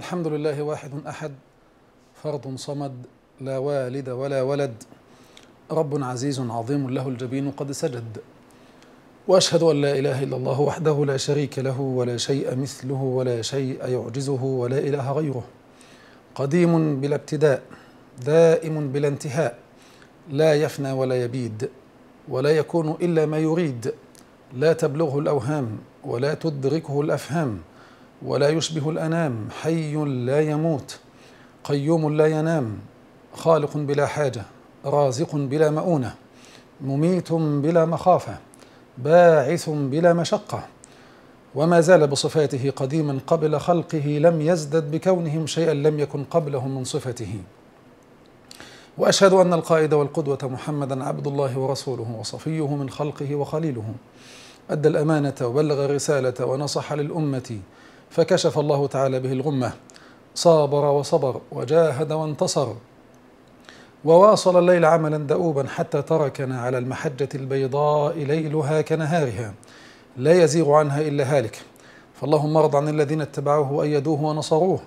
الحمد لله واحد أحد فرد صمد لا والد ولا ولد رب عزيز عظيم له الجبين قد سجد واشهد ان لا اله الا الله وحده لا شريك له ولا شيء مثله ولا شيء يعجزه ولا اله غيره قديم بلا ابتداء دائم بلا انتهاء لا يفنى ولا يبيد ولا يكون الا ما يريد لا تبلغه الاوهام ولا تدركه الافهام ولا يشبه الأنام حي لا يموت قيوم لا ينام خالق بلا حاجة رازق بلا مؤونة مميت بلا مخافة باعث بلا مشقة وما زال بصفاته قديما قبل خلقه لم يزدد بكونهم شيئا لم يكن قبلهم من صفته واشهد ان القائد والقدوه محمدا عبد الله ورسوله وصفيه من خلقه وخليله ادى الامانه وبلغ الرساله ونصح للامه فكشف الله تعالى به الغمة صابر وصبر وجاهد وانتصر وواصل الليل عملا دؤوبا حتى تركنا على المحجة البيضاء ليلها كنهارها لا يزيغ عنها إلا هالك فاللهم ارض عن الذين اتبعوه وأيدوه ونصروه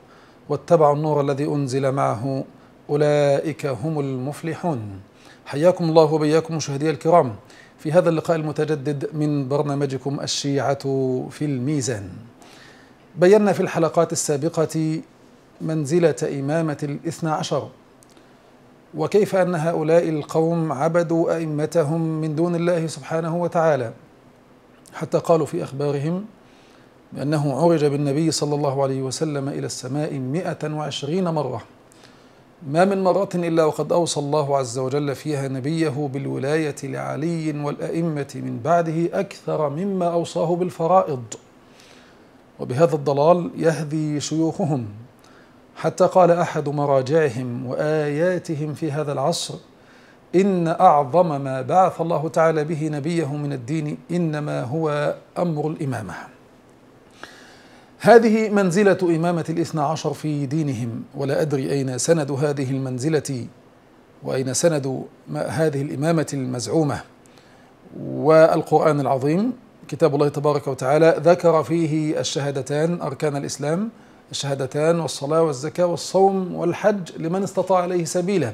واتبعوا النور الذي أنزل معه أولئك هم المفلحون حياكم الله وبياكم مشاهدي الكرام في هذا اللقاء المتجدد من برنامجكم الشيعة في الميزان بينا في الحلقات السابقة منزلة إمامة الاثنى عشر وكيف أن هؤلاء القوم عبدوا أئمتهم من دون الله سبحانه وتعالى حتى قالوا في أخبارهم بأنه عرج بالنبي صلى الله عليه وسلم إلى السماء مئة وعشرين مرة ما من مرة إلا وقد أوصى الله عز وجل فيها نبيه بالولاية لعلي والأئمة من بعده أكثر مما أوصاه بالفرائض وبهذا الضلال يهذي شيوخهم حتى قال احد مراجعهم واياتهم في هذا العصر ان اعظم ما بعث الله تعالى به نبيه من الدين انما هو امر الامامه هذه منزلة إمامة الاثنى عشر في دينهم ولا أدري أين سند هذه المنزلة وأين سند هذه الإمامة المزعومة والقرآن العظيم كتاب الله تبارك وتعالى ذكر فيه الشهادتان أركان الإسلام الشهادتان والصلاة والزكاة والصوم والحج لمن استطاع إليه سبيلا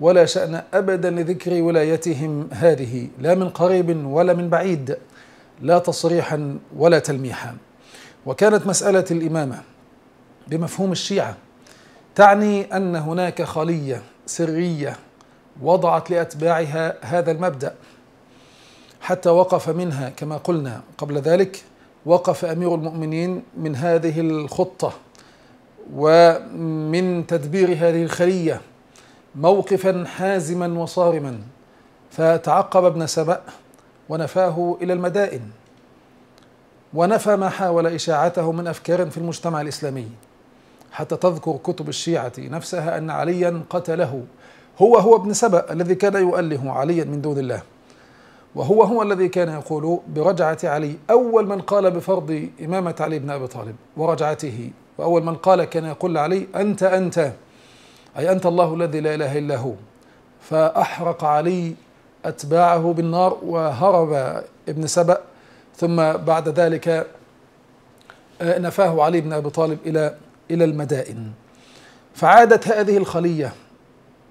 ولا شأن أبدا لذكر ولايتهم هذه لا من قريب ولا من بعيد لا تصريحا ولا تلميحا وكانت مسألة الإمامة بمفهوم الشيعة تعني أن هناك خلية سرية وضعت لأتباعها هذا المبدأ حتى وقف منها كما قلنا قبل ذلك وقف امير المؤمنين من هذه الخطه ومن تدبير هذه الخليه موقفا حازما وصارما فتعقب ابن سبأ ونفاه الى المدائن ونفى ما حاول اشاعته من افكار في المجتمع الاسلامي حتى تذكر كتب الشيعه نفسها ان عليا قتله هو هو ابن سبأ الذي كان يؤله عليا من دون الله وهو هو الذي كان يقول برجعة علي أول من قال بفرض إمامة علي بن أبي طالب ورجعته وأول من قال كان يقول لعلي أنت أنت أي أنت الله الذي لا إله إلا هو فأحرق علي أتباعه بالنار وهرب ابن سبأ ثم بعد ذلك آه، نفاه علي بن أبي طالب إلى إلى المدائن فعادت هذه الخلية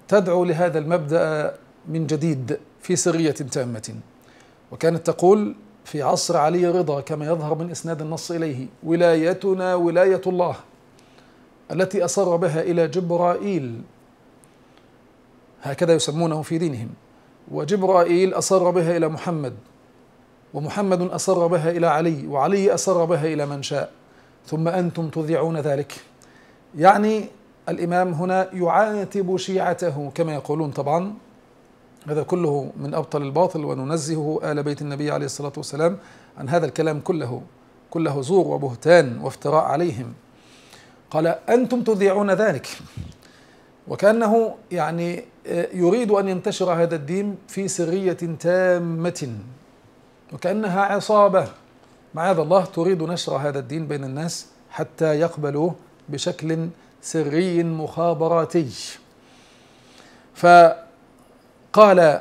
تدعو لهذا المبدأ من جديد في سرية تامة وكانت تقول في عصر علي رضا كما يظهر من إسناد النص إليه ولايتنا ولاية الله التي اصر بها إلى جبرائيل هكذا يسمونه في دينهم وجبرائيل اصر بها إلى محمد ومحمد اصر بها إلى علي وعلي اصر بها إلى من شاء ثم أنتم تذيعون ذلك يعني الإمام هنا يعاتب شيعته كما يقولون طبعا هذا كله من أبطل الباطل وننزهه آل بيت النبي عليه الصلاة والسلام عن هذا الكلام كله كله زور وبهتان وافتراء عليهم قال أنتم تذيعون ذلك وكأنه يعني آه، يريد أن ينتشر هذا الدين في سرية تامة وكأنها عصابة معاذ الله تريد نشر هذا الدين بين الناس حتى يقبلوه بشكل سري مخابراتي ف قال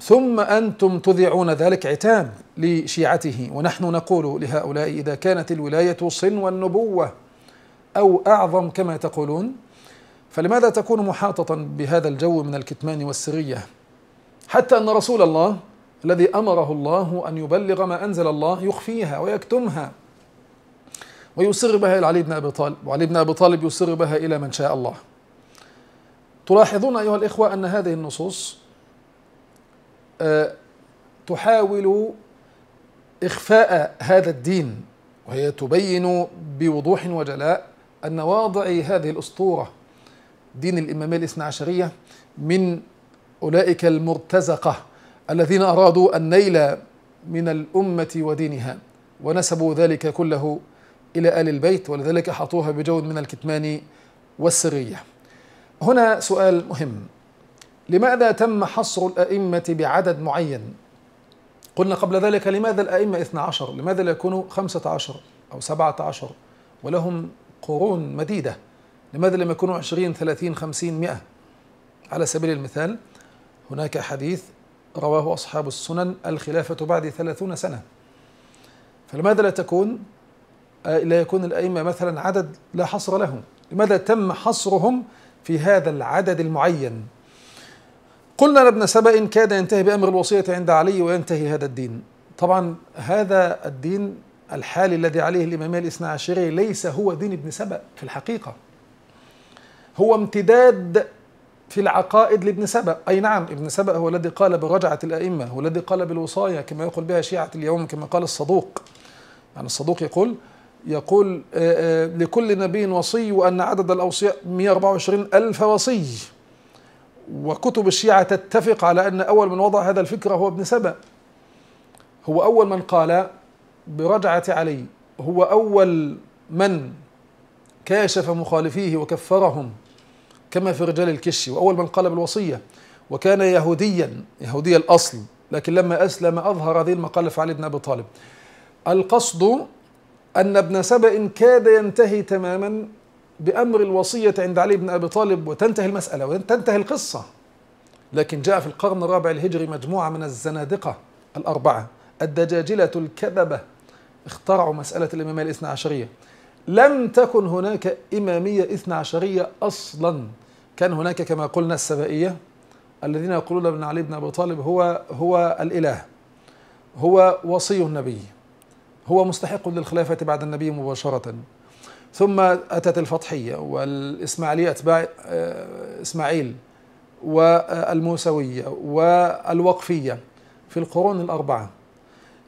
ثم انتم تذيعون ذلك عتاب لشيعته ونحن نقول لهؤلاء اذا كانت الولايه صنو النبوه او اعظم كما تقولون فلماذا تكون محاطه بهذا الجو من الكتمان والسريه حتى ان رسول الله الذي امره الله ان يبلغ ما انزل الله يخفيها ويكتمها ويسر بها الى علي بن ابي طالب وعلي بن ابي طالب يسر بها الى من شاء الله تلاحظون أيها الإخوة أن هذه النصوص آه، تحاول إخفاء هذا الدين وهي تبين بوضوح وجلاء أن واضع هذه الأسطورة دين الإمامية الاثنى عشرية من أولئك المرتزقة الذين أرادوا النيل من الأمة ودينها ونسبوا ذلك كله إلى آل البيت ولذلك أحاطوها بجود من الكتمان والسرية هنا سؤال مهم لماذا تم حصر الأئمة بعدد معين قلنا قبل ذلك لماذا الأئمة 12 لماذا لا يكونوا 15 أو 17 ولهم قرون مديدة لماذا لم يكونوا 20 30 50 100 على سبيل المثال هناك حديث رواه أصحاب السنن الخلافة بعد 30 سنة فلماذا لا تكون آه، لا يكون الأئمة مثلا عدد لا حصر له لماذا تم حصرهم في هذا العدد المعين قلنا لابن سبأ كاد ينتهي بأمر الوصية عند علي وينتهي هذا الدين طبعا هذا الدين الحالي الذي عليه الإمامية الاثنى عشرية ليس هو دين ابن سبأ في الحقيقة هو امتداد في العقائد لابن سبأ أي نعم ابن سبأ هو الذي قال برجعة الأئمة هو الذي قال بالوصاية كما يقول بها شيعة اليوم كما قال الصدوق يعني الصدوق يقول يقول آه، آه، لكل نبي وصي وأن عدد الأوصياء 124 ألف وصي وكتب الشيعة تتفق على أن أول من وضع هذا الفكرة هو ابن سبأ هو أول من قال برجعة علي هو أول من كاشف مخالفيه وكفرهم كما في رجال الكشي وأول من قال بالوصية وكان يهوديا يهودي الأصل لكن لما أسلم أظهر هذه المقالة في علي بن أبي طالب القصد أن ابن سبأ كاد ينتهي تماما بأمر الوصية عند علي بن أبي طالب وتنتهي المسألة وتنتهي القصة لكن جاء في القرن الرابع الهجري مجموعة من الزنادقة الأربعة الدجاجلة الكذبة اخترعوا مسألة الإمامية الاثنى عشرية لم تكن هناك إمامية اثنى عشرية أصلا كان هناك كما قلنا السبائية الذين يقولون ابن علي بن أبي طالب هو هو الإله هو وصي النبي هو مستحق للخلافة بعد النبي مباشرة ثم أتت الفطحية والإسماعيلية أتباع آه، إسماعيل والموسوية والوقفية في القرون الأربعة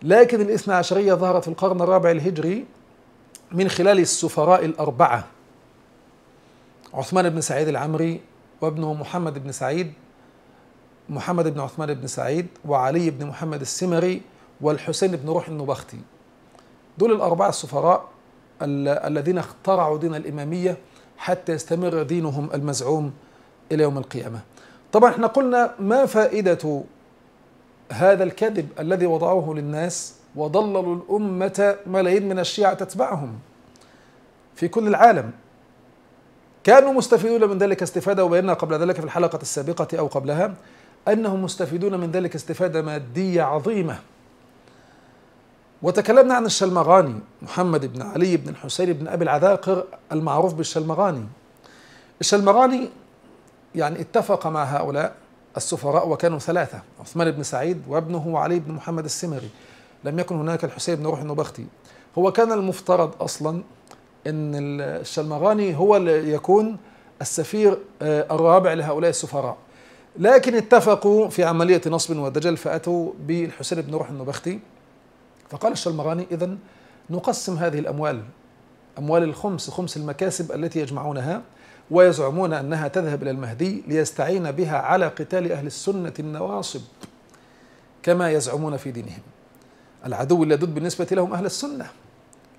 لكن الاثنى عشرية ظهرت في القرن الرابع الهجري من خلال السفراء الأربعة عثمان بن سعيد العمري وابنه محمد بن سعيد محمد بن عثمان بن سعيد وعلي بن محمد السمري والحسين بن روح النبختي دول الأربعة السفراء الذين اخترعوا دين الإمامية حتى يستمر دينهم المزعوم إلى يوم القيامة طبعا احنا قلنا ما فائدة هذا الكذب الذي وضعوه للناس وضللوا الأمة ملايين من الشيعة تتبعهم في كل العالم كانوا مستفيدون من ذلك استفادة وبينا قبل ذلك في الحلقة السابقة أو قبلها أنهم مستفيدون من ذلك استفادة مادية عظيمة وتكلمنا عن الشلمغاني محمد بن علي بن الحسين بن أبي العذاقر المعروف بالشلمغاني الشلمغاني يعني اتفق مع هؤلاء السفراء وكانوا ثلاثة عثمان بن سعيد وابنه علي بن محمد السمري لم يكن هناك الحسين بن روح النبختي هو كان المفترض أصلا أن الشلمغاني هو اللي يكون السفير آه، الرابع لهؤلاء السفراء لكن اتفقوا في عملية نصب ودجل فأتوا بالحسين بن روح النبختي فقال الشلمغاني إذا نقسم هذه الأموال أموال الخمس خمس المكاسب التي يجمعونها ويزعمون أنها تذهب إلى المهدي ليستعين بها على قتال أهل السنة النواصب كما يزعمون في دينهم العدو اللدود بالنسبة لهم أهل السنة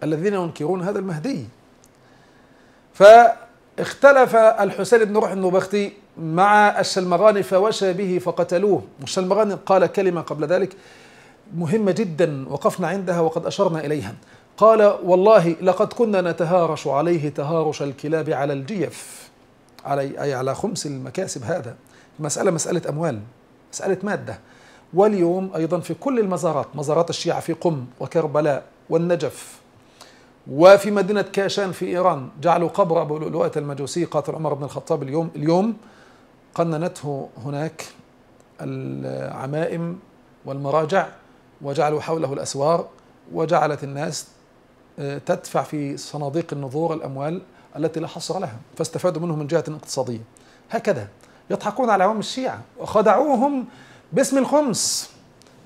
الذين ينكرون هذا المهدي فاختلف الحسين بن روح النبختي مع الشلمغاني فوشى به فقتلوه والشلمغاني قال كلمة قبل ذلك مهمة جدا وقفنا عندها وقد أشرنا إليها قال والله لقد كنا نتهارش عليه تهارش الكلاب على الجيف علي أي على خمس المكاسب هذا المسألة مسألة أموال مسألة مادة واليوم أيضا في كل المزارات مزارات الشيعة في قم وكربلاء والنجف وفي مدينة كاشان في إيران جعلوا قبر أبو لؤلؤة المجوسي قاتل عمر بن الخطاب اليوم اليوم قننته هناك العمائم والمراجع وجعلوا حوله الأسوار وجعلت الناس آه، تدفع في صناديق النظور الأموال التي لا حصر لها فاستفادوا منه من جهة اقتصادية هكذا يضحكون على عوام الشيعة وخدعوهم باسم الخمس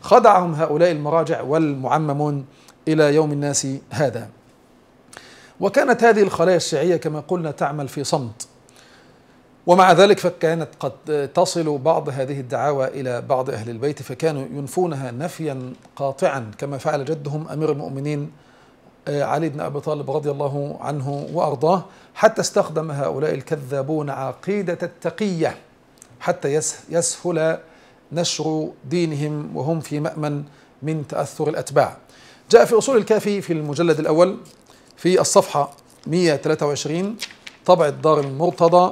خدعهم هؤلاء المراجع والمعممون إلى يوم الناس هذا وكانت هذه الخلايا الشيعية كما قلنا تعمل في صمت ومع ذلك فكانت قد تصل بعض هذه الدعاوى إلى بعض أهل البيت فكانوا ينفونها نفيا قاطعا كما فعل جدهم أمير المؤمنين آه، علي بن أبي طالب رضي الله عنه وأرضاه حتى استخدم هؤلاء الكذابون عقيدة التقية حتى يسهل نشر دينهم وهم في مأمن من تأثر الأتباع جاء في أصول الكافي في المجلد الأول في الصفحة 123 طبع دار المرتضى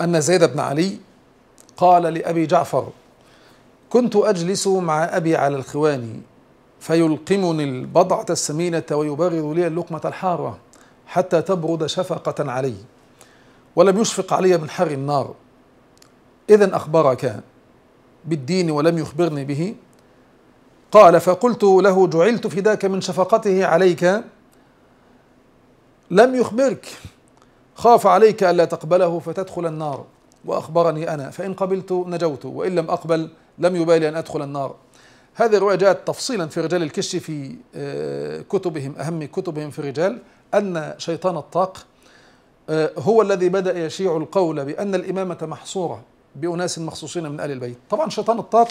أن زيد بن علي قال لأبي جعفر كنت أجلس مع أبي على الخوان فيلقمني البضعة السمينة ويبغض لي اللقمة الحارة حتى تبرد شفقة علي ولم يشفق علي من حر النار إذا أخبرك بالدين ولم يخبرني به قال فقلت له جعلت فداك من شفقته عليك لم يخبرك خاف عليك ألا تقبله فتدخل النار وأخبرني أنا فإن قبلت نجوت وإن لم أقبل لم يبالي أن أدخل النار هذه الرواية جاءت تفصيلا في رجال الكش في آه، كتبهم أهم كتبهم في الرجال أن شيطان الطاق آه، هو الذي بدأ يشيع القول بأن الإمامة محصورة بأناس مخصوصين من آل البيت طبعا شيطان الطاق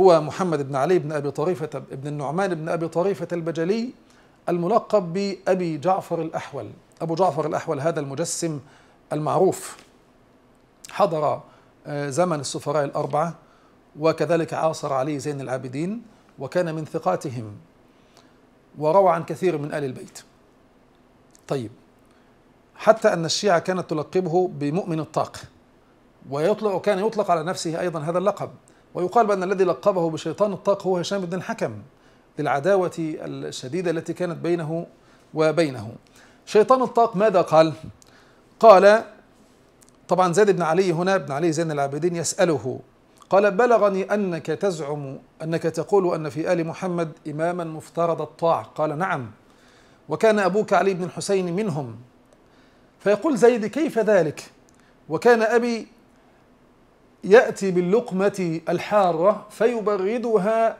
هو محمد بن علي بن أبي طريفة بن النعمان بن أبي طريفة البجلي الملقب بأبي جعفر الأحول أبو جعفر الأحول هذا المجسم المعروف حضر آه، زمن السفراء الأربعة وكذلك عاصر علي زين العابدين وكان من ثقاتهم وروى عن كثير من آل البيت طيب حتى أن الشيعة كانت تلقبه بمؤمن الطاق ويطلق كان يطلق على نفسه أيضا هذا اللقب ويقال بأن الذي لقبه بشيطان الطاق هو هشام بن الحكم للعداوة الشديدة التي كانت بينه وبينه شيطان الطاق ماذا قال قال طبعا زيد بن علي هنا ابن علي زين العابدين يسأله قال بلغني أنك تزعم أنك تقول أن في آل محمد إماما مفترض الطاعة قال نعم وكان أبوك علي بن الحسين منهم فيقول زيد كيف ذلك وكان أبي يأتي باللقمة الحارة فيبردها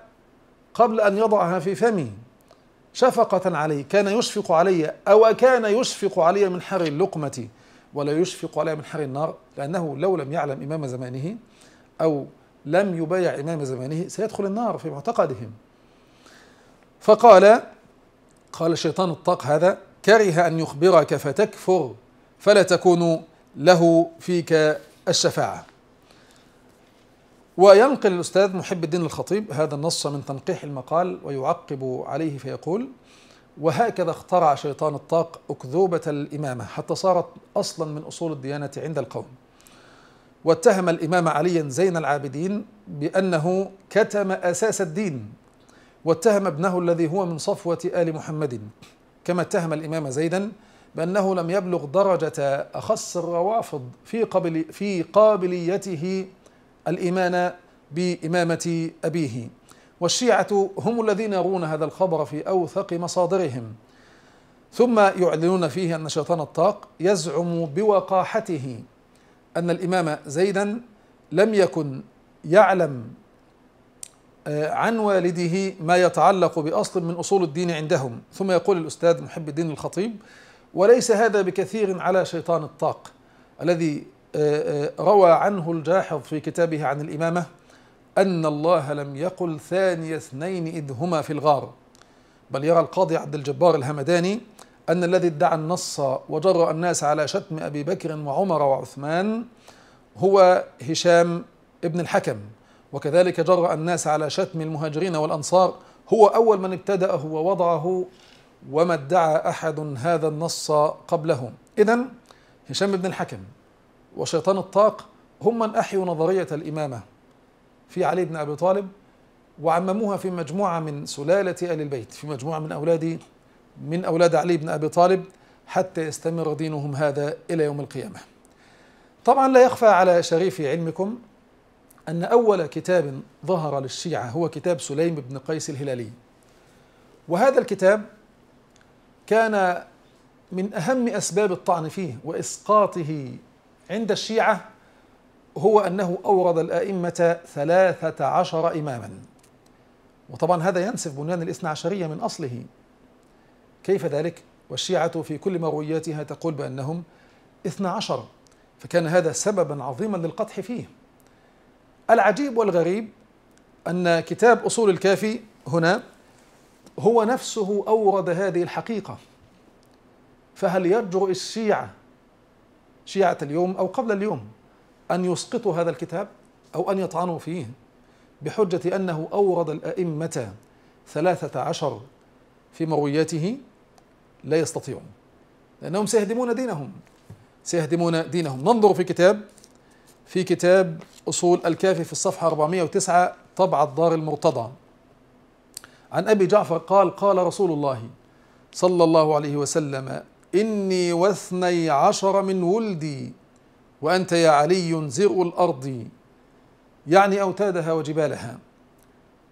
قبل أن يضعها في فمي شفقة علي كان يشفق علي أو كان يشفق علي من حر اللقمة ولا يشفق علي من حر النار لأنه لو لم يعلم إمام زمانه أو لم يبايع إمام زمانه سيدخل النار في معتقدهم فقال قال شيطان الطاق هذا كره أن يخبرك فتكفر فلا تكون له فيك الشفاعة وينقل الأستاذ محب الدين الخطيب هذا النص من تنقيح المقال ويعقب عليه فيقول وهكذا اخترع شيطان الطاق أكذوبة الإمامة حتى صارت أصلا من أصول الديانة عند القوم واتهم الإمام عليا زين العابدين بأنه كتم أساس الدين واتهم ابنه الذي هو من صفوة آل محمد كما اتهم الإمام زيدا بأنه لم يبلغ درجة أخص الروافض في قبل في قابليته الإيمان بإمامة أبيه والشيعة هم الذين يرون هذا الخبر في أوثق مصادرهم ثم يعلنون فيه أن شيطان الطاق يزعم بوقاحته أن الإمام زيدا لم يكن يعلم آه، عن والده ما يتعلق بأصل من أصول الدين عندهم ثم يقول الأستاذ محب الدين الخطيب وليس هذا بكثير على شيطان الطاق الذي روى عنه الجاحظ في كتابه عن الإمامة أن الله لم يقل ثاني اثنين إذ هما في الغار بل يرى القاضي عبد الجبار الهمداني أن الذي ادعى النص وجرأ الناس على شتم أبي بكر وعمر وعثمان هو هشام ابن الحكم وكذلك جرأ الناس على شتم المهاجرين والأنصار هو أول من ابتدأه ووضعه وما ادعى أحد هذا النص قبله إذا هشام بن الحكم وشيطان الطاق هم من أحيوا نظرية الإمامة في علي بن أبي طالب وعمموها في مجموعة من سلالة آل البيت في مجموعة من أولاد من أولاد علي بن أبي طالب حتى يستمر دينهم هذا إلى يوم القيامة طبعا لا يخفى على شريف علمكم أن أول كتاب ظهر للشيعة هو كتاب سليم بن قيس الهلالي وهذا الكتاب كان من أهم أسباب الطعن فيه وإسقاطه عند الشيعة هو أنه أورد الأئمة ثلاثة عشر إماما وطبعا هذا ينسف بنيان الاثنى عشرية من أصله كيف ذلك؟ والشيعة في كل مروياتها تقول بأنهم اثنى عشر فكان هذا سببا عظيما للقدح فيه العجيب والغريب أن كتاب أصول الكافي هنا هو نفسه أورد هذه الحقيقة فهل يجرؤ الشيعة شيعة اليوم أو قبل اليوم أن يسقطوا هذا الكتاب أو أن يطعنوا فيه بحجة أنه أورد الأئمة ثلاثة عشر في مروياته لا يستطيعون لأنهم سيهدمون دينهم سيهدمون دينهم ننظر في كتاب في كتاب أصول الكافي في الصفحة 409 طبع دار المرتضى عن أبي جعفر قال قال رسول الله صلى الله عليه وسلم إني واثني عشر من ولدي وأنت يا علي زرء الأرض يعني أوتادها وجبالها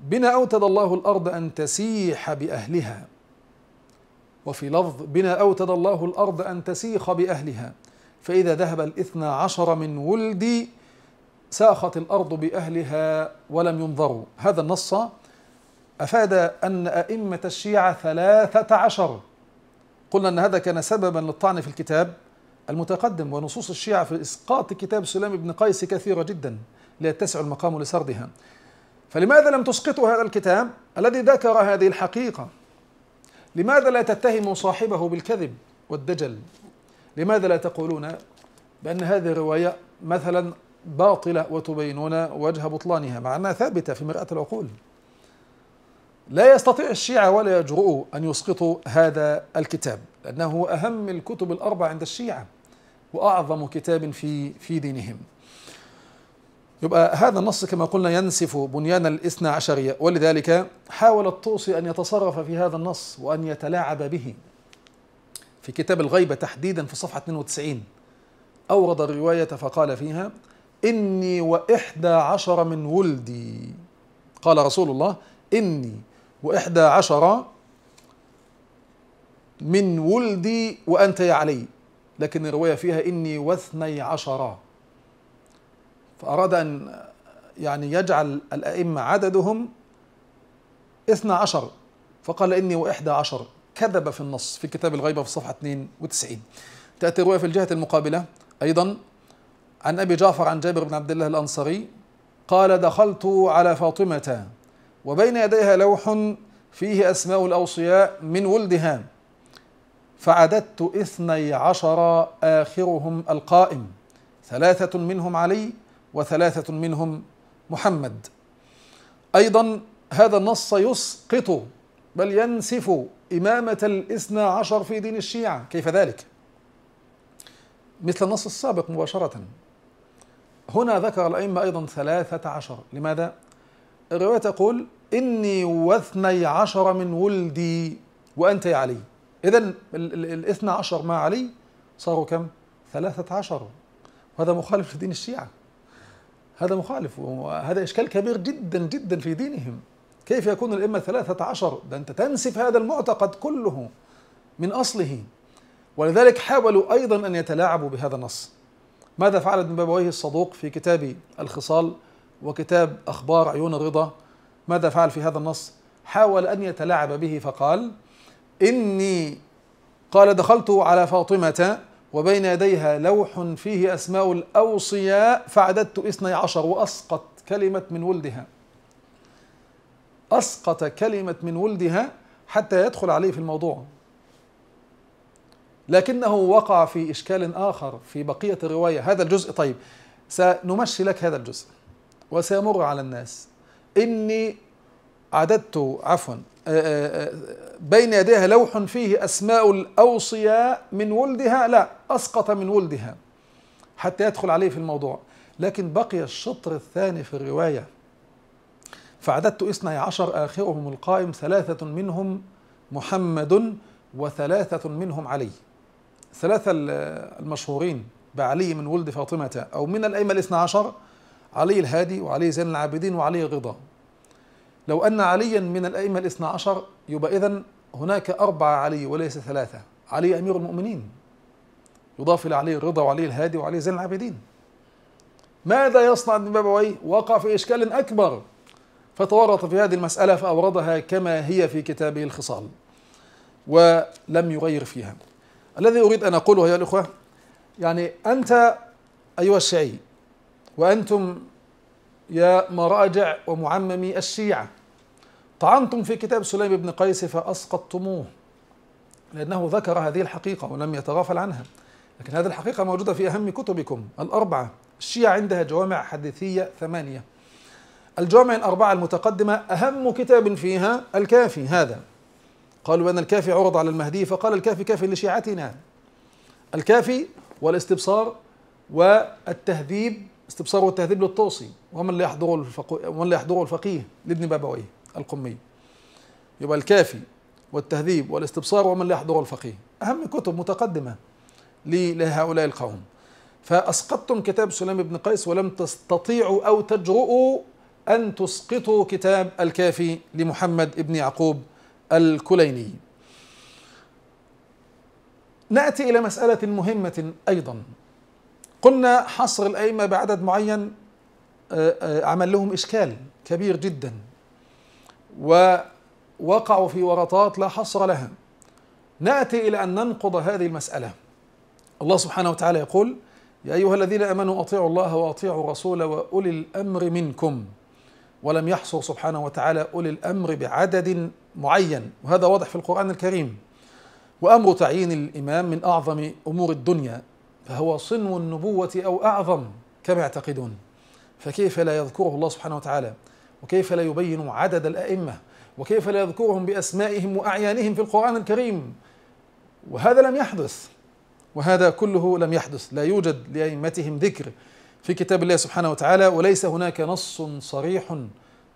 بنا أوتد الله الأرض أن تسيح بأهلها وفي لفظ بنا أوتد الله الأرض أن تسيخ بأهلها فإذا ذهب الاثنى عشر من ولدي ساخت الأرض بأهلها ولم ينظروا هذا النص أفاد أن أئمة الشيعة ثلاثة عشر قلنا أن هذا كان سببا للطعن في الكتاب المتقدم ونصوص الشيعة في إسقاط كتاب سلام بن قيس كثيرة جدا لا المقام لسردها فلماذا لم تسقطوا هذا الكتاب الذي ذكر هذه الحقيقة لماذا لا تتهموا صاحبه بالكذب والدجل لماذا لا تقولون بأن هذه الرواية مثلا باطلة وتبينون وجه بطلانها مع أنها ثابتة في مرآة العقول لا يستطيع الشيعة ولا يجرؤوا أن يسقطوا هذا الكتاب لأنه أهم الكتب الأربع عند الشيعة وأعظم كتاب في في دينهم يبقى هذا النص كما قلنا ينسف بنيان الاثنى عشرية ولذلك حاول الطوسي أن يتصرف في هذا النص وأن يتلاعب به في كتاب الغيبة تحديدا في صفحة 92 أورد الرواية فقال فيها إني وإحدى عشر من ولدي قال رسول الله إني وإحدى عشر من ولدي وأنت يا علي لكن الرواية فيها إني واثني عشر فأراد أن يعني يجعل الأئمة عددهم اثنى عشر فقال إني وإحدى عشر كذب في النص في كتاب الغيبة في صفحة 92 تأتي الرواية في الجهة المقابلة أيضا عن أبي جعفر عن جابر بن عبد الله الأنصري قال دخلت على فاطمة وبين يديها لوح فيه أسماء الأوصياء من ولد فعددت اثني عشر آخرهم القائم ثلاثة منهم علي وثلاثة منهم محمد أيضا هذا النص يسقط بل ينسف إمامة الاثنى عشر في دين الشيعة كيف ذلك؟ مثل النص السابق مباشرة هنا ذكر الأئمة أيضا ثلاثة عشر لماذا؟ الرواية تقول إني واثني عشر من ولدي وأنت يا علي إذا الاثنى عشر مع علي صاروا كم؟ ثلاثة عشر وهذا مخالف لدين الشيعة هذا مخالف وهذا إشكال كبير جدا جدا في دينهم كيف يكون الأئمة ثلاثة عشر ده أنت تنسف هذا المعتقد كله من أصله ولذلك حاولوا أيضا أن يتلاعبوا بهذا النص ماذا فعل ابن بابويه الصدوق في كتاب الخصال وكتاب أخبار عيون الرضا ماذا فعل في هذا النص حاول أن يتلاعب به فقال إني قال دخلت على فاطمة وبين يديها لوح فيه أسماء الأوصياء فعددت اثني عشر وأسقط كلمة من ولدها أسقط كلمة من ولدها حتى يدخل عليه في الموضوع لكنه وقع في إشكال آخر في بقية الرواية هذا الجزء طيب سنمشي لك هذا الجزء وسيمر على الناس إني عددت عفوا آه، آه، آه، بين يديها لوح فيه أسماء الأوصياء من ولدها لا أسقط من ولدها حتى يدخل عليه في الموضوع لكن بقي الشطر الثاني في الرواية فعددت اثني عشر آخرهم القائم ثلاثة منهم محمد وثلاثة منهم علي ثلاثة المشهورين بعلي من ولد فاطمة أو من الأئمة الاثنى عشر علي الهادي وعلي زين العابدين وعلي الرضا لو أن عليا من الأئمة الاثنى عشر يبقى إذا هناك أربعة علي وليس ثلاثة علي أمير المؤمنين يضاف إلى علي الرضا وعلي الهادي وعلي زين العابدين ماذا يصنع ابن بابوي وقع في إشكال أكبر فتورط في هذه المسألة فأوردها كما هي في كتابه الخصال ولم يغير فيها الذي أريد أن أقوله يا الإخوة يعني أنت أيها الشيعي وأنتم يا مراجع ومعممي الشيعة طعنتم في كتاب سليم بن قيس فأسقطتموه لأنه ذكر هذه الحقيقة ولم يتغافل عنها لكن هذه الحقيقة موجودة في أهم كتبكم الأربعة الشيعة عندها جوامع حديثية ثمانية الجوامع الأربعة المتقدمة أهم كتاب فيها الكافي هذا قالوا بأن الكافي عرض على المهدي فقال الكافي كافي لشيعتنا الكافي والاستبصار والتهذيب استبصار والتهذيب للطوسي ومن لا يحضره الفقيه ومن لا يحضره الفقيه لابن بابويه القمي يبقى الكافي والتهذيب والاستبصار ومن لا يحضره الفقيه اهم كتب متقدمه لهؤلاء القوم فاسقطتم كتاب سليم بن قيس ولم تستطيعوا او تجرؤوا ان تسقطوا كتاب الكافي لمحمد بن يعقوب الكليني ناتي الى مساله مهمه ايضا قلنا حصر الأئمة بعدد معين آه، آه، عمل لهم إشكال كبير جدا ووقعوا في ورطات لا حصر لها نأتي إلى أن ننقض هذه المسألة الله سبحانه وتعالى يقول يا أيها الذين آمنوا أطيعوا الله وأطيعوا الرسول وأولي الأمر منكم ولم يحصر سبحانه وتعالى أولي الأمر بعدد معين وهذا واضح في القرآن الكريم وأمر تعيين الإمام من أعظم أمور الدنيا فهو صنو النبوة أو أعظم كما يعتقدون فكيف لا يذكره الله سبحانه وتعالى وكيف لا يبين عدد الأئمة وكيف لا يذكرهم بأسمائهم وأعيانهم في القرآن الكريم وهذا لم يحدث وهذا كله لم يحدث لا يوجد لأئمتهم ذكر في كتاب الله سبحانه وتعالى وليس هناك نص صريح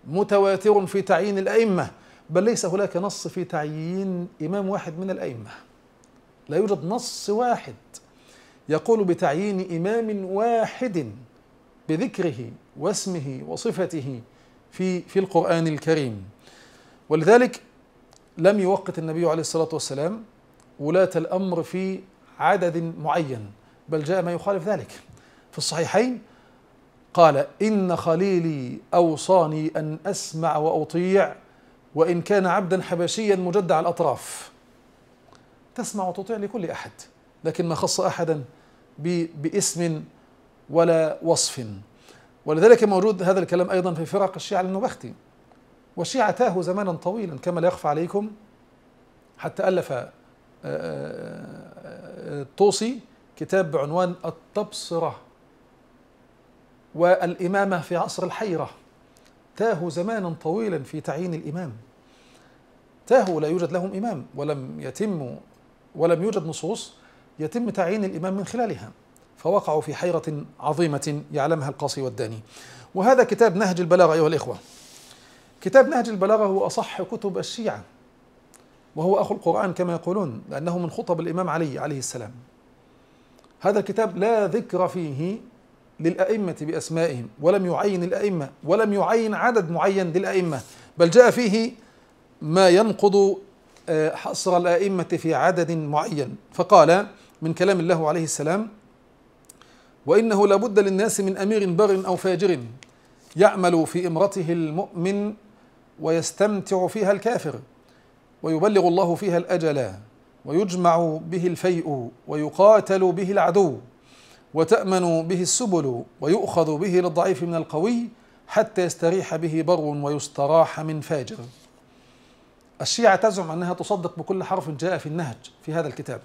متواتر في تعيين الأئمة بل ليس هناك نص في تعيين إمام واحد من الأئمة لا يوجد نص واحد يقول بتعيين إمام واحد بذكره واسمه وصفته في في القرآن الكريم ولذلك لم يوقت النبي عليه الصلاة والسلام ولاة الأمر في عدد معين بل جاء ما يخالف ذلك في الصحيحين قال إن خليلي أوصاني أن أسمع وأطيع وإن كان عبدا حبشيا مجدع الأطراف تسمع وتطيع لكل أحد لكن ما خص أحدا باسم ولا وصف ولذلك موجود هذا الكلام أيضا في فرق الشيعة النبختي تاهوا زمانا طويلا كما لا يخفى عليكم حتى ألف الطوسي آه، آه، آه، كتاب بعنوان التبصرة والإمامة في عصر الحيرة تاهوا زمانا طويلا في تعيين الإمام تاهوا لا يوجد لهم إمام ولم يتم ولم يوجد نصوص يتم تعيين الإمام من خلالها فوقعوا في حيرة عظيمة يعلمها القاصي والداني وهذا كتاب نهج البلاغة أيها الإخوة كتاب نهج البلاغة هو أصح كتب الشيعة وهو أخو القرآن كما يقولون لأنه من خطب الإمام علي عليه السلام هذا الكتاب لا ذكر فيه للأئمة بأسمائهم ولم يعين الأئمة ولم يعين عدد معين للأئمة بل جاء فيه ما ينقض آه، حصر الأئمة في عدد معين فقال من كلام الله عليه السلام وإنه لابد للناس من أمير بر أو فاجر يعمل في إمرته المؤمن ويستمتع فيها الكافر ويبلغ الله فيها الأجل ويجمع به الفيء ويقاتل به العدو وتأمن به السبل ويؤخذ به للضعيف من القوي حتى يستريح به بر ويستراح من فاجر الشيعة تزعم أنها تصدق بكل حرف جاء في النهج في هذا الكتاب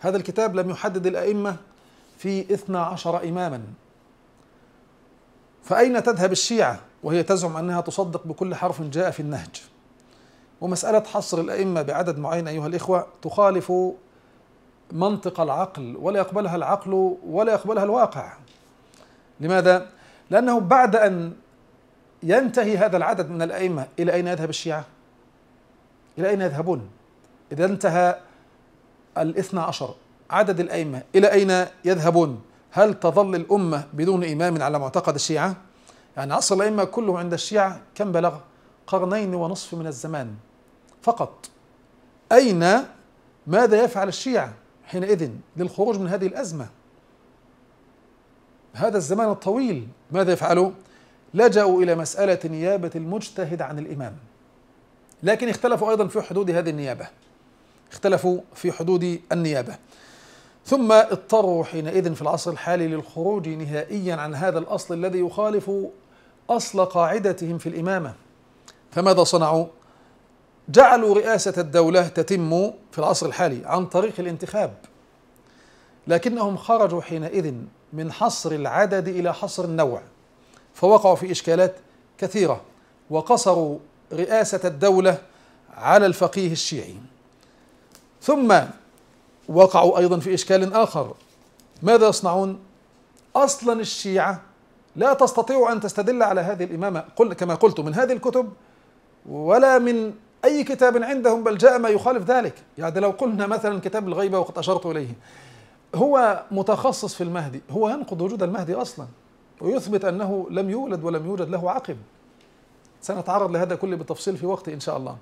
هذا الكتاب لم يحدد الأئمة في 12 إماما فأين تذهب الشيعة وهي تزعم أنها تصدق بكل حرف جاء في النهج ومسألة حصر الأئمة بعدد معين أيها الإخوة تخالف منطق العقل ولا يقبلها العقل ولا يقبلها الواقع لماذا؟ لأنه بعد أن ينتهي هذا العدد من الأئمة إلى أين يذهب الشيعة؟ إلى أين يذهبون؟ إذا انتهى الاثنى عشر عدد الأئمة إلى أين يذهبون هل تظل الأمة بدون إمام على معتقد الشيعة يعني عصر الأئمة كله عند الشيعة كم بلغ قرنين ونصف من الزمان فقط أين ماذا يفعل الشيعة حينئذ للخروج من هذه الأزمة هذا الزمان الطويل ماذا يفعلوا لجأوا إلى مسألة نيابة المجتهد عن الإمام لكن اختلفوا أيضا في حدود هذه النيابة اختلفوا في حدود النيابة ثم اضطروا حينئذ في العصر الحالي للخروج نهائيا عن هذا الأصل الذي يخالف أصل قاعدتهم في الإمامة فماذا صنعوا؟ جعلوا رئاسة الدولة تتم في العصر الحالي عن طريق الانتخاب لكنهم خرجوا حينئذ من حصر العدد إلى حصر النوع فوقعوا في إشكالات كثيرة وقصروا رئاسة الدولة على الفقيه الشيعي ثم وقعوا أيضا في إشكال آخر ماذا يصنعون؟ أصلا الشيعة لا تستطيع أن تستدل على هذه الإمامة قل كما قلت من هذه الكتب ولا من أي كتاب عندهم بل جاء ما يخالف ذلك يعني لو قلنا مثلا كتاب الغيبة وقد أشرت إليه هو متخصص في المهدي هو ينقض وجود المهدي أصلا ويثبت أنه لم يولد ولم يوجد له عقب سنتعرض لهذا كله بالتفصيل في وقت إن شاء الله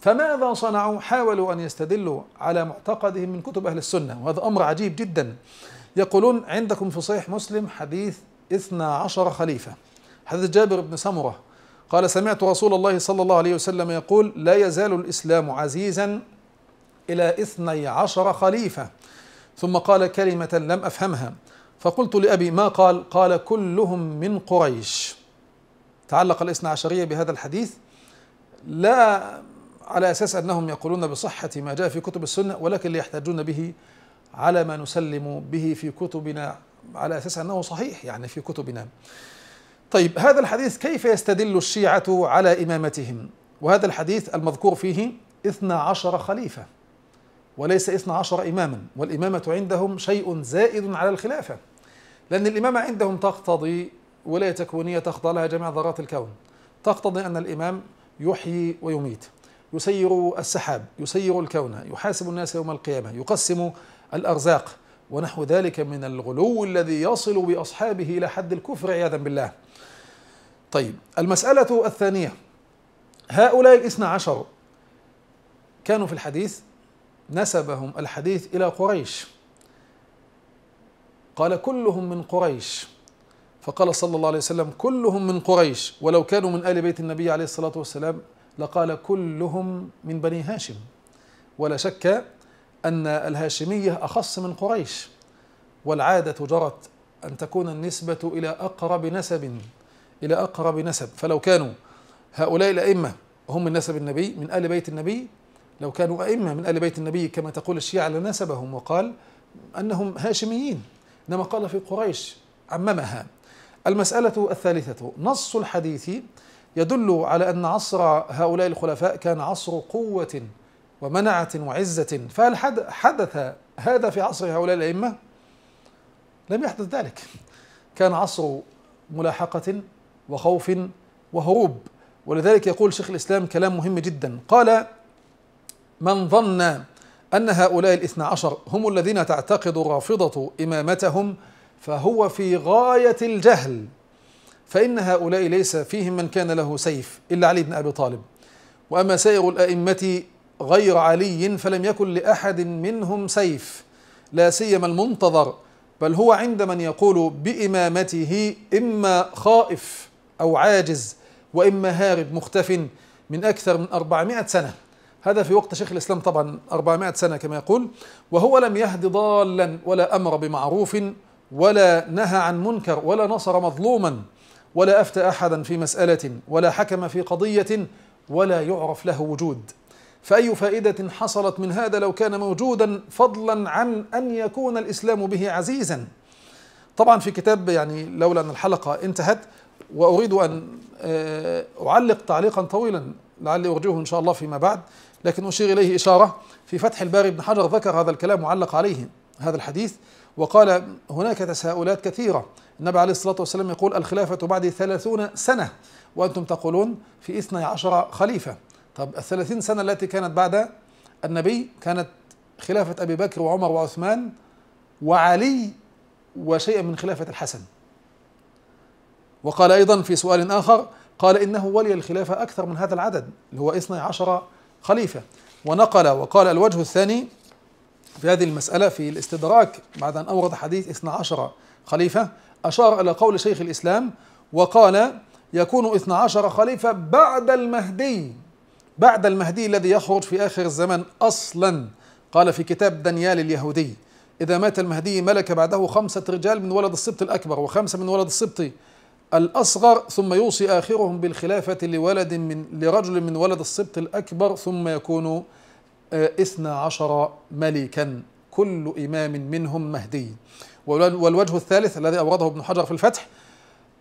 فماذا صنعوا حاولوا أن يستدلوا على معتقدهم من كتب أهل السنة وهذا أمر عجيب جدا يقولون عندكم في صحيح مسلم حديث إثنى عشر خليفة حديث جابر بن سمرة قال سمعت رسول الله صلى الله عليه وسلم يقول لا يزال الإسلام عزيزا إلى إثني عشر خليفة ثم قال كلمة لم أفهمها فقلت لأبي ما قال قال كلهم من قريش تعلق الاثنى عشرية بهذا الحديث لا على أساس أنهم يقولون بصحة ما جاء في كتب السنة ولكن ليحتاجون به على ما نسلم به في كتبنا على أساس أنه صحيح يعني في كتبنا طيب هذا الحديث كيف يستدل الشيعة على إمامتهم وهذا الحديث المذكور فيه إثنى عشر خليفة وليس إثنى عشر إماما والإمامة عندهم شيء زائد على الخلافة لأن الإمامة عندهم تقتضي ولاية تكونية تخضع لها جميع ذرات الكون تقتضي أن الإمام يحيي ويميت يسير السحاب يسير الكون يحاسب الناس يوم القيامة يقسم الأرزاق ونحو ذلك من الغلو الذي يصل بأصحابه إلى حد الكفر عياذا بالله طيب المسألة الثانية هؤلاء الاثنى عشر كانوا في الحديث نسبهم الحديث إلى قريش قال كلهم من قريش فقال صلى الله عليه وسلم كلهم من قريش ولو كانوا من آل بيت النبي عليه الصلاة والسلام لقال كلهم من بني هاشم ولا شك أن الهاشمية أخص من قريش والعادة جرت أن تكون النسبة إلى أقرب نسب إلى أقرب نسب فلو كانوا هؤلاء الأئمة هم من نسب النبي من آل بيت النبي لو كانوا أئمة من آل بيت النبي كما تقول الشيعة لنسبهم وقال أنهم هاشميين إنما قال في قريش عممها المسألة الثالثة نص الحديث يدل على أن عصر هؤلاء الخلفاء كان عصر قوة ومنعة وعزة فهل حدث هذا في عصر هؤلاء الأئمة؟ لم يحدث ذلك كان عصر ملاحقة وخوف وهروب ولذلك يقول شيخ الإسلام كلام مهم جدا قال من ظن أن هؤلاء الاثنى عشر هم الذين تعتقد الرافضة إمامتهم فهو في غاية الجهل فإن هؤلاء ليس فيهم من كان له سيف إلا علي بن أبي طالب وأما سائر الأئمة غير علي فلم يكن لأحد منهم سيف لا سيما المنتظر بل هو عند من يقول بإمامته إما خائف أو عاجز وإما هارب مختف من أكثر من 400 سنة هذا في وقت شيخ الإسلام طبعا 400 سنة كما يقول وهو لم يهد ضالا ولا أمر بمعروف ولا نهى عن منكر ولا نصر مظلوما ولا أفتى أحدا في مسألة ولا حكم في قضية ولا يعرف له وجود فأي فائدة حصلت من هذا لو كان موجودا فضلا عن أن يكون الإسلام به عزيزا طبعا في كتاب يعني لولا أن الحلقة انتهت وأريد أن آه، أعلق تعليقا طويلا لعلي أرجوه إن شاء الله فيما بعد لكن أشير إليه إشارة في فتح الباري بن حجر ذكر هذا الكلام وعلق عليه هذا الحديث وقال هناك تساؤلات كثيرة النبي عليه الصلاة والسلام يقول الخلافة بعد ثلاثون سنة وأنتم تقولون في إثنى عشر خليفة طب الثلاثين سنة التي كانت بعد النبي كانت خلافة أبي بكر وعمر وعثمان وعلي وشيئا من خلافة الحسن وقال أيضا في سؤال آخر قال إنه ولي الخلافة أكثر من هذا العدد اللي هو إثنى عشر خليفة ونقل وقال الوجه الثاني في هذه المسألة في الاستدراك بعد أن أورد حديث 12 خليفة أشار إلى قول شيخ الإسلام وقال يكون 12 خليفة بعد المهدي بعد المهدي الذي يخرج في آخر الزمن أصلا قال في كتاب دانيال اليهودي إذا مات المهدي ملك بعده خمسة رجال من ولد السبط الأكبر وخمسة من ولد السبط الأصغر ثم يوصي آخرهم بالخلافة لولد من لرجل من ولد السبط الأكبر ثم يكون آه، اثنا عشر ملكا كل إمام منهم مهدي والوجه الثالث الذي أورده ابن حجر في الفتح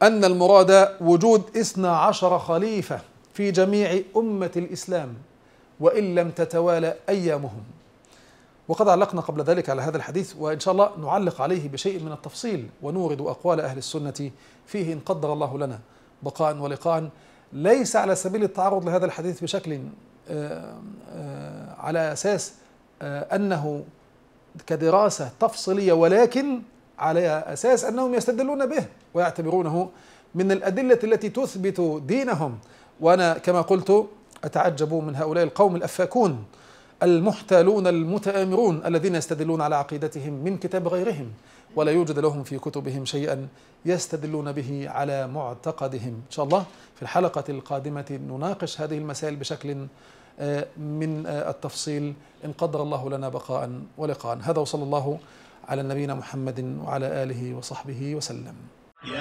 أن المراد وجود إثنى عشر خليفة في جميع أمة الإسلام وإن لم تتوالى أيامهم وقد علقنا قبل ذلك على هذا الحديث وإن شاء الله نعلق عليه بشيء من التفصيل ونورد أقوال أهل السنة فيه إن قدر الله لنا بقاء ولقاء ليس على سبيل التعرض لهذا الحديث بشكل على أساس آه، أنه كدراسة تفصيلية ولكن على أساس أنهم يستدلون به ويعتبرونه من الأدلة التي تثبت دينهم وأنا كما قلت أتعجب من هؤلاء القوم الأفاكون المحتالون المتآمرون الذين يستدلون على عقيدتهم من كتاب غيرهم ولا يوجد لهم في كتبهم شيئا يستدلون به على معتقدهم إن شاء الله في الحلقة القادمة نناقش هذه المسائل بشكل آه، من آه، التفصيل إن قدر الله لنا بقاء ولقاء هذا وصلى الله على نبينا محمد وعلى آله وصحبه وسلم